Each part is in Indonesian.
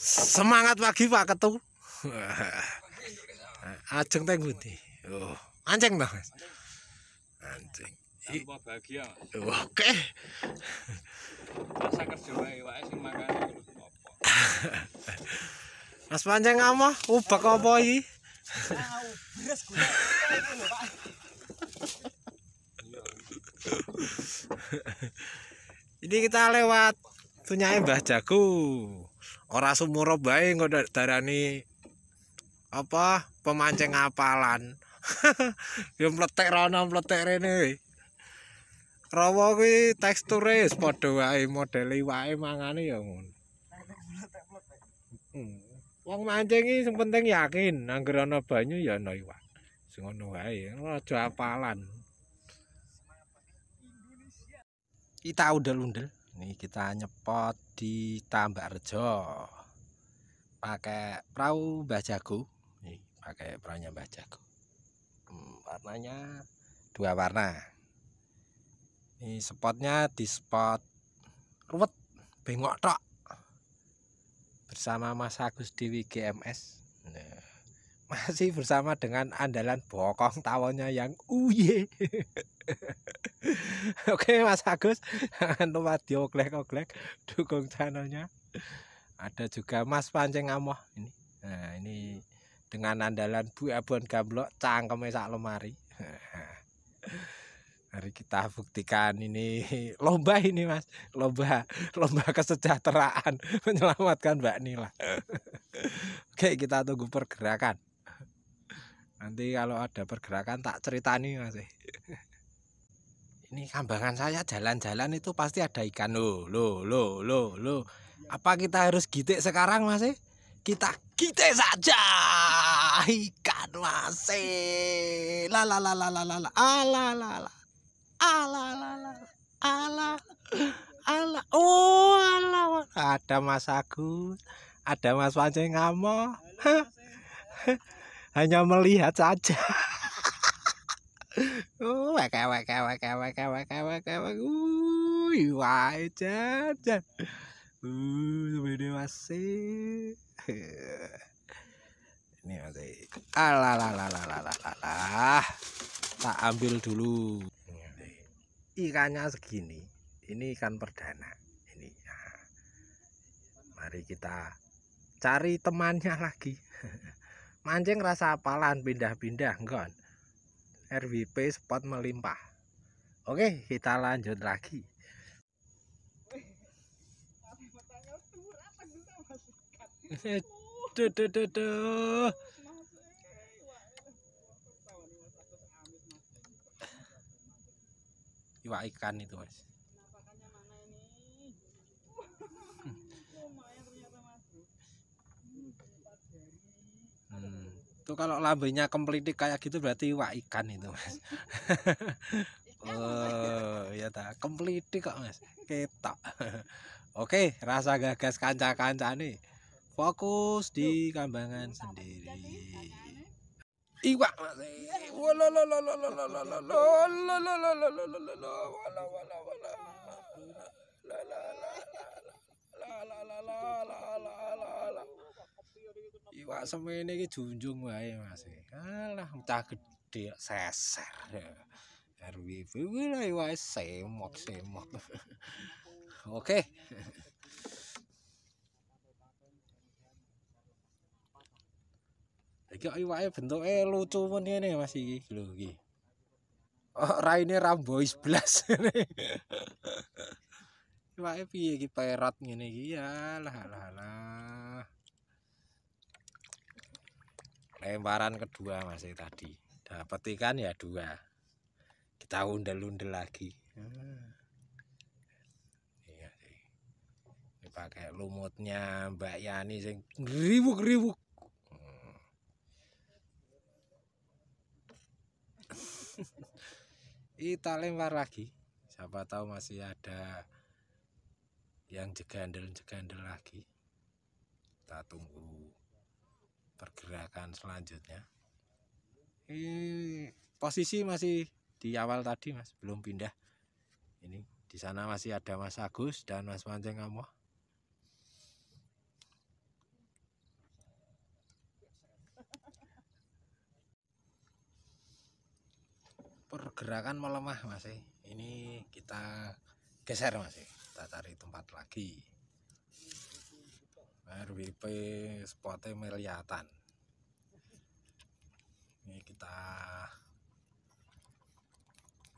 Semangat pagi Pak Ketu. Ajeng teng pundi? Oh, anjing to, Anjing. Tanpa bahagia, Mas. Oh, oke. Rasa kerja wae wae sing makane opo. Mas Panjang apa? Ubak apa iki? Beres kuwi. Ini kita lewat punya Mbah Jago. ora sumoro bae ngono darani apa pemancing apalan yo mletek rono mletek rene rowo kuwi teksture wis padha wae model iwake mangane ya ngono hmm. wong mancing iki penting yakin anggere ana banyu ya ana iwak sing ngono wae aja apalan kita udel-undel ini kita nyepot di Tambak Rejo pakai perahu Mbah Jago ini pakai perahunya Mbah Jago hmm, warnanya dua warna ini spotnya di spot ruwet bengok tok bersama Mas Agus Dewi GMS nah masih bersama dengan andalan bokong tawonya yang uye. Oke Mas Agus, jangan lupa dioglek-oglek dukung channelnya. Ada juga Mas Panceng Amoh ini. Nah, ini dengan andalan Bu Abon Gamblok cangkeme sak lemari. Mari kita buktikan ini lomba ini mas lomba lomba kesejahteraan menyelamatkan Mbak Nila. Oke kita tunggu pergerakan nanti kalau ada pergerakan tak cerita nih masih ini kambangan saya jalan-jalan itu pasti ada ikan lo lo lo lo lo apa kita harus gitik sekarang masih kita gitik saja ikan masih la la la la la la la la la la ala la la ala ala oh ala ada Mas Agus ada Mas Panjeng ngamo Halo, hanya melihat saja ini masih ah, tak ambil dulu ikannya segini ini ikan perdana ini nah. mari kita cari temannya lagi mancing rasa apalan pindah-pindah enggak RWP spot melimpah oke kita lanjut lagi duh iwak ikan itu mas itu kalau lambenya kemplitik kayak gitu berarti wah ikan itu mas oh ya tak kemplitik kok mas kita oke rasa gagas kanca-kanca nih fokus di kambangan sendiri iwa mas Pak semene iki junjung wae Mas. Alah mecah gedhe seser. RWP wilai wae semot semot. Oke. Iki iwake bentuke lucu men ngene Mas iki. Lho iki. Oh, raine Ramboys blas ngene. Iwake piye iki perot ngene iki. Alah alah. lemparan kedua masih tadi dapat ikan ya dua kita undel-undel lagi iya ini pakai lumutnya Mbak Yani sing ribuk-ribuk. Hmm. kita lempar lagi siapa tahu masih ada yang jegandel-jegandel lagi kita tunggu pergerakan selanjutnya ini hmm, posisi masih di awal tadi mas belum pindah ini di sana masih ada mas Agus dan mas Manceng kamu pergerakan melemah masih eh. ini kita geser masih eh. kita cari tempat lagi RWP spotnya meliatan ini kita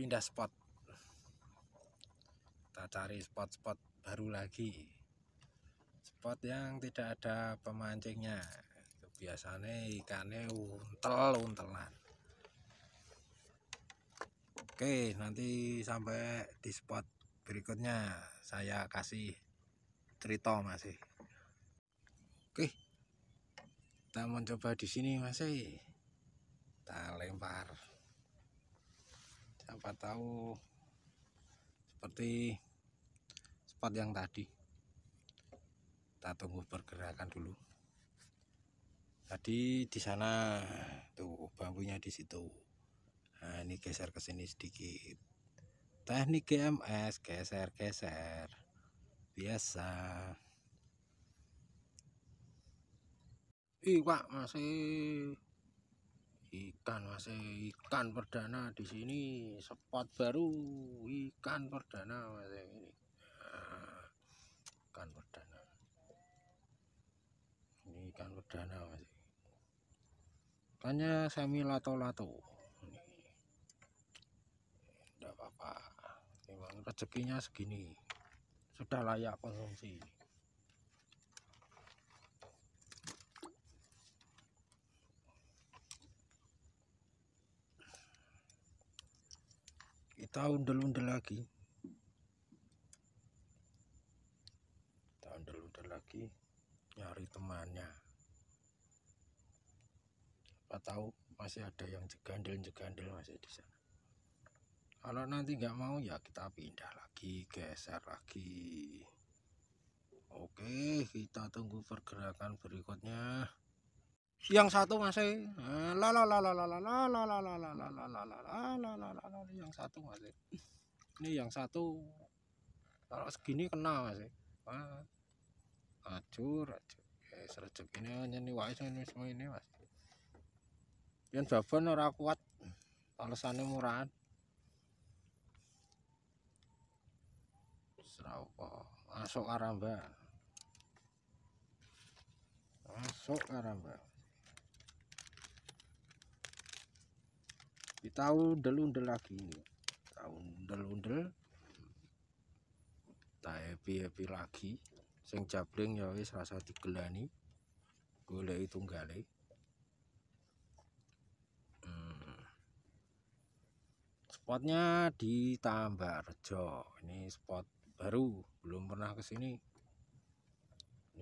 pindah spot kita cari spot-spot baru lagi spot yang tidak ada pemancingnya biasanya ikannya untel untelan oke nanti sampai di spot berikutnya saya kasih cerita masih Oke. Kita mencoba di sini masih. Eh. Kita lempar. Siapa tahu seperti spot yang tadi. Kita tunggu pergerakan dulu. Tadi di sana tuh bambunya di situ. Nah, ini geser ke sini sedikit. Teknik GMS geser-geser. Biasa. Iwak masih ikan masih ikan perdana di sini spot baru ikan perdana masih ini ah, ikan perdana ini ikan perdana masih ikannya semi lato-lato ini enggak apa-apa memang rezekinya segini sudah layak konsumsi Tahun dulu undel lagi tahun dulu undel lagi nyari temannya apa tahu masih ada yang jegandel-jegandel masih di sana kalau nanti nggak mau ya kita pindah lagi geser lagi oke kita tunggu pergerakan berikutnya yang satu masih la la la la la la la la la la la la la la la la la la yang satu masih ini yang satu kalau segini kena masih acur acur ya ini hanya ini semua ini mas yang ora kuat alasannya murahan serapa masuk masuk kita undel-undel lagi tahu undel-undel kita happy-happy lagi sing jabling ya wis rasa digelani golek itu hmm. spotnya di Tambak Rejo ini spot baru belum pernah kesini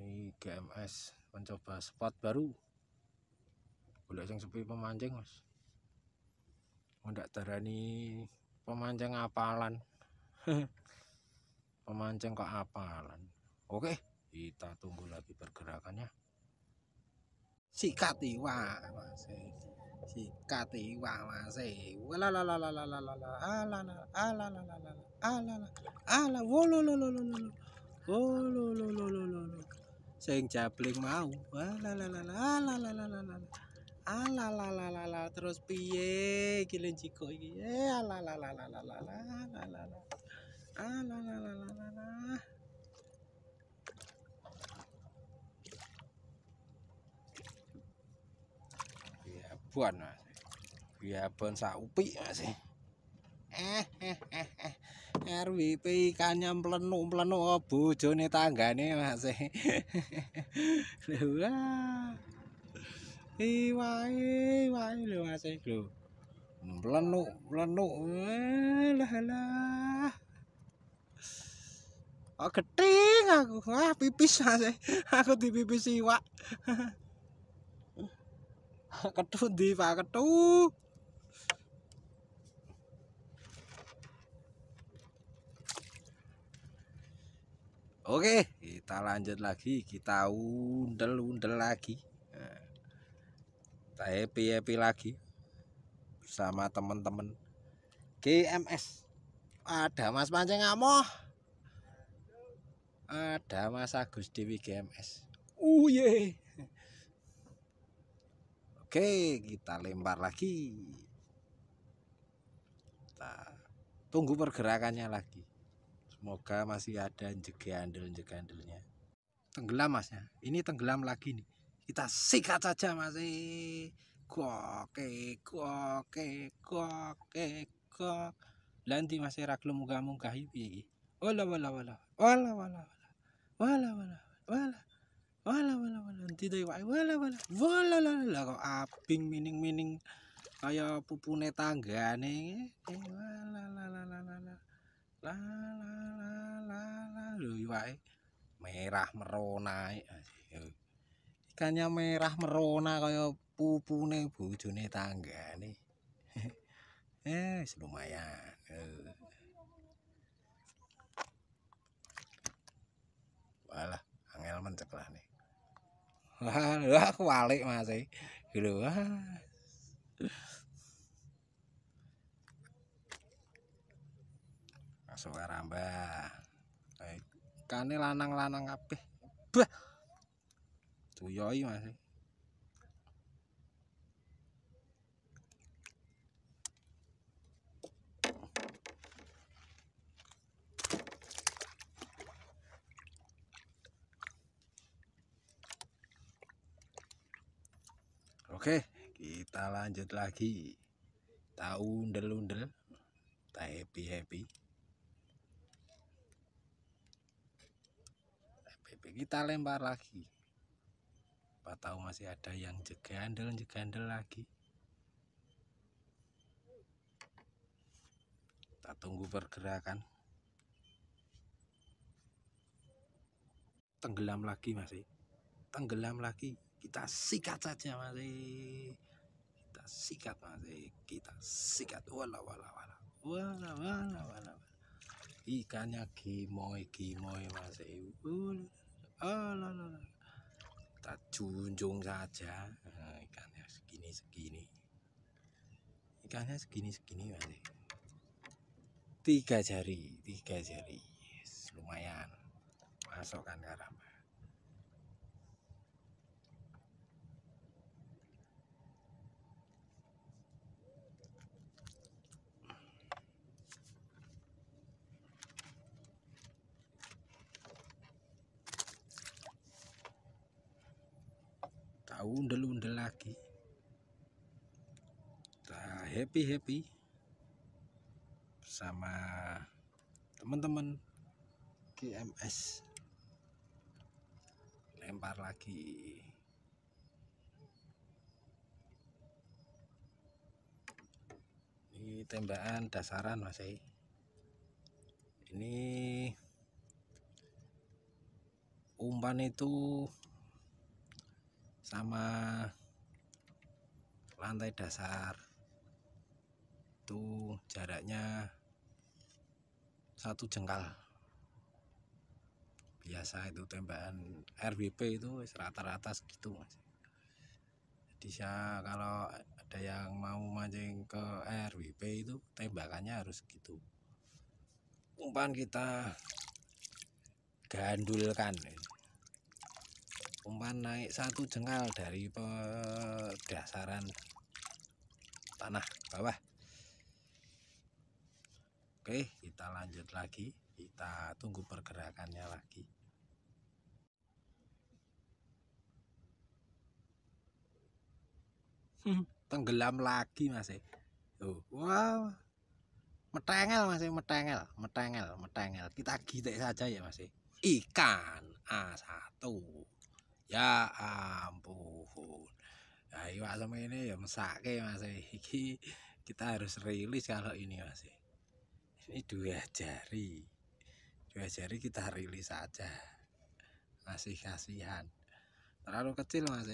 ini GMS mencoba spot baru boleh yang sepi pemancing mas ndak darani pemancing apalan pemancing kok apalan oke kita tunggu lagi pergerakannya sikat iwa masih sikat iwa masih Ala la la la la terus piye gile jiko iki eh la alalalalalala biabon mas buan saupi mas eh eh eh eh RWP ikannya melenuk-melenuk bojone tanggane mas Wah wae wae lho Mas lho. Mlenuk mlenuk eh, lah lah. Oh, keting aku. wah pipis Mas. Aku di pipis iwak. ketu di Pak ketu. Oke, kita lanjut lagi. Kita undel-undel lagi saya happy happy lagi sama temen-temen GMS ada Mas Panceng Amoh ada Mas Agus Dewi GMS uh ye Oke kita lempar lagi kita tunggu pergerakannya lagi semoga masih ada jegandelnya andelnya tenggelam masnya ini tenggelam lagi nih kita sikat saja masih eh, koke koke koke kok nanti masih raklum munggah ya iki wala wala wala wala wala wala wala wala wala wala wala nanti doi wae wala wala wala wala lah kok aping mining mining pupu pupune nih eh, wala wala wala wala wala wala wala wala wala merah merona badannya merah merona kayak pupune bojone tanggane. eh, lumayan. Eh. Walah, angel menceklah nih. Wah, aku balik masih. Eh. Gitu. Masuk ke rambah. Eh, kane lanang-lanang apa? Bah. Tuyo gitu. ya, ayo iya masih. Oke, kita lanjut lagi. Tahu undel-undel, kita happy happy. Happy kita lempar lagi siapa tahu masih ada yang jegandel jegandel lagi kita tunggu pergerakan tenggelam lagi masih tenggelam lagi kita sikat saja masih kita sikat masih kita sikat wala wala wala wala wala wala ikannya gimoy gimoy masih wala wala kita junjung saja nah, ikannya segini segini ikannya segini segini masih tiga jari tiga jari yes, lumayan masukkan garam tahu undel-undel lagi kita nah, happy happy sama teman-teman GMS lempar lagi ini tembakan dasaran masih ini umpan itu sama lantai dasar itu jaraknya satu jengkal biasa itu tembakan RWP itu rata-rata segitu mas jadi saya kalau ada yang mau mancing ke RWP itu tembakannya harus segitu umpan kita gandulkan umpan naik satu jengkal dari dasaran tanah bawah oke kita lanjut lagi kita tunggu pergerakannya lagi hmm, tenggelam lagi masih. E. tuh wow metengel masih e, metengel metengel metengel kita gitu saja ya masih. E. ikan A1 Ya ampun. Nah, iwak sama ini ya mesake Mas. Iki kita harus rilis kalau ini Mas. Ini dua jari. Dua jari kita rilis saja. Masih kasihan. Terlalu kecil Mas.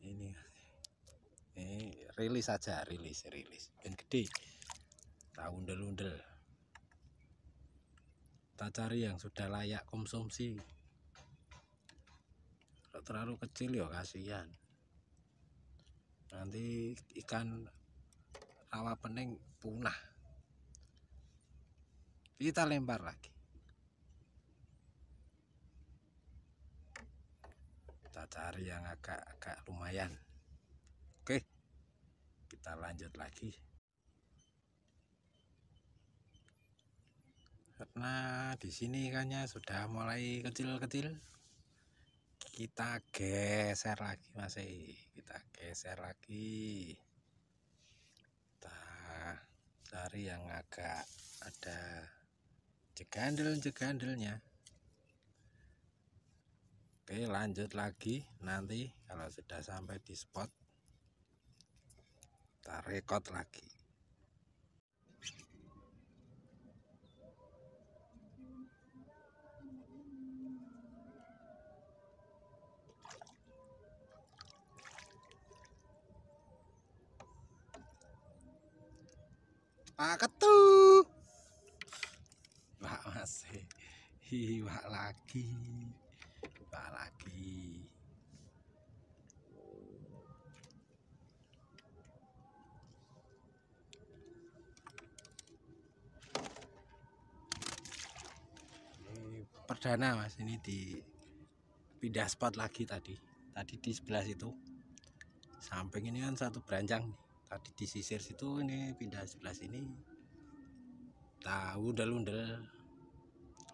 Ini ini rilis saja, rilis, rilis. Dan gede. Tahu undel-undel. Kita cari yang sudah layak konsumsi terlalu kecil ya kasihan nanti ikan rawa pening punah kita lempar lagi kita cari yang agak-agak lumayan oke kita lanjut lagi karena di sini ikannya sudah mulai kecil-kecil kita geser lagi masih e. kita geser lagi kita cari yang agak ada jegandel-jegandelnya oke lanjut lagi nanti kalau sudah sampai di spot kita record lagi Paket ah, tuh. masih. Hi, wah lagi. Wak lagi. Ini perdana mas ini di pindah spot lagi tadi tadi di sebelah situ samping ini kan satu beranjang nih tadi di sisir situ ini pindah sebelah sini tahu udah lundel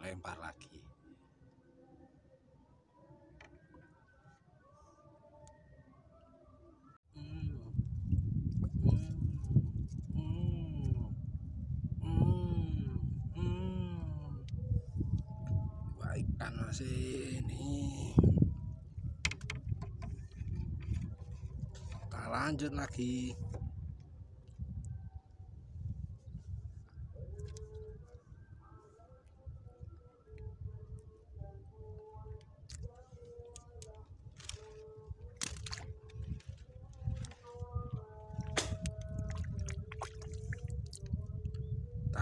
lempar lagi sini masih ini kita lanjut lagi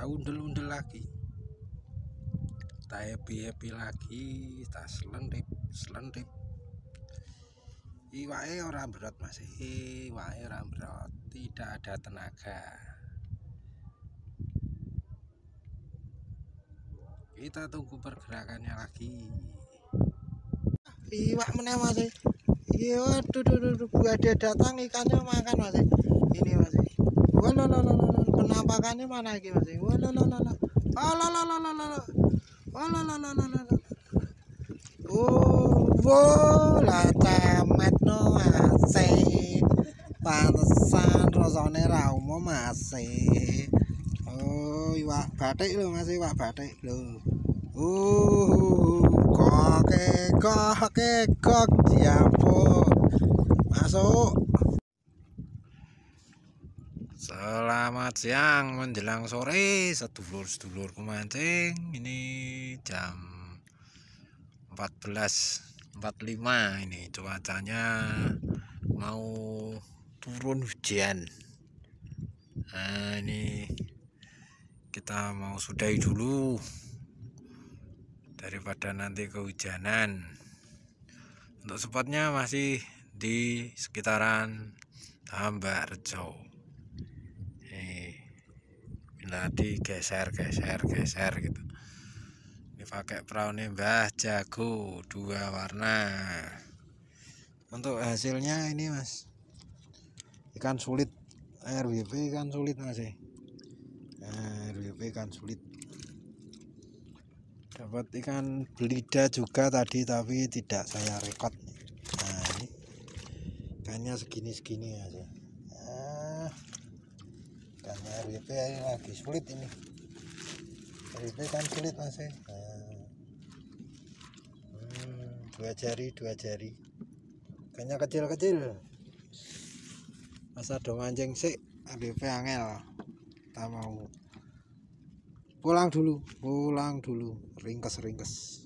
tak undel-undel lagi tak happy-happy lagi tak selendip selendip iwae orang berat masih, iwae orang berat tidak ada tenaga kita tunggu pergerakannya lagi iwak meneh masih, iya waduh duh, duh, duh. ada datang ikannya makan mas ini masih, mas waduh penampakannya mana iki Mas? Oh lo lo lo lo. Oh lo lo lo lo. Oh lo tamat no ase. Pantesan rozone ra umum Mas. Oh batik lho Mas, iwak batik lho. Oh kok kok kok siapa? Masuk. Selamat siang menjelang sore sedulur-sedulurku ini jam 14.45 ini cuacanya mau turun hujan nah ini kita mau sudahi dulu daripada nanti kehujanan untuk spotnya masih di sekitaran Tambak Rejo Nanti geser, geser geser gitu Ini pakai brownie, mbah jago dua warna untuk hasilnya ini mas ikan sulit RWP ikan sulit mas eh. RWP ikan sulit dapat ikan belida juga tadi tapi tidak saya rekod nah ini ikannya segini-segini aja Ya, ini lagi sulit ini RIP kan sulit mas eh. hmm, dua jari dua jari kayaknya kecil-kecil masa dong anjing sih RIP angel kita mau pulang dulu pulang dulu ringkes ringkes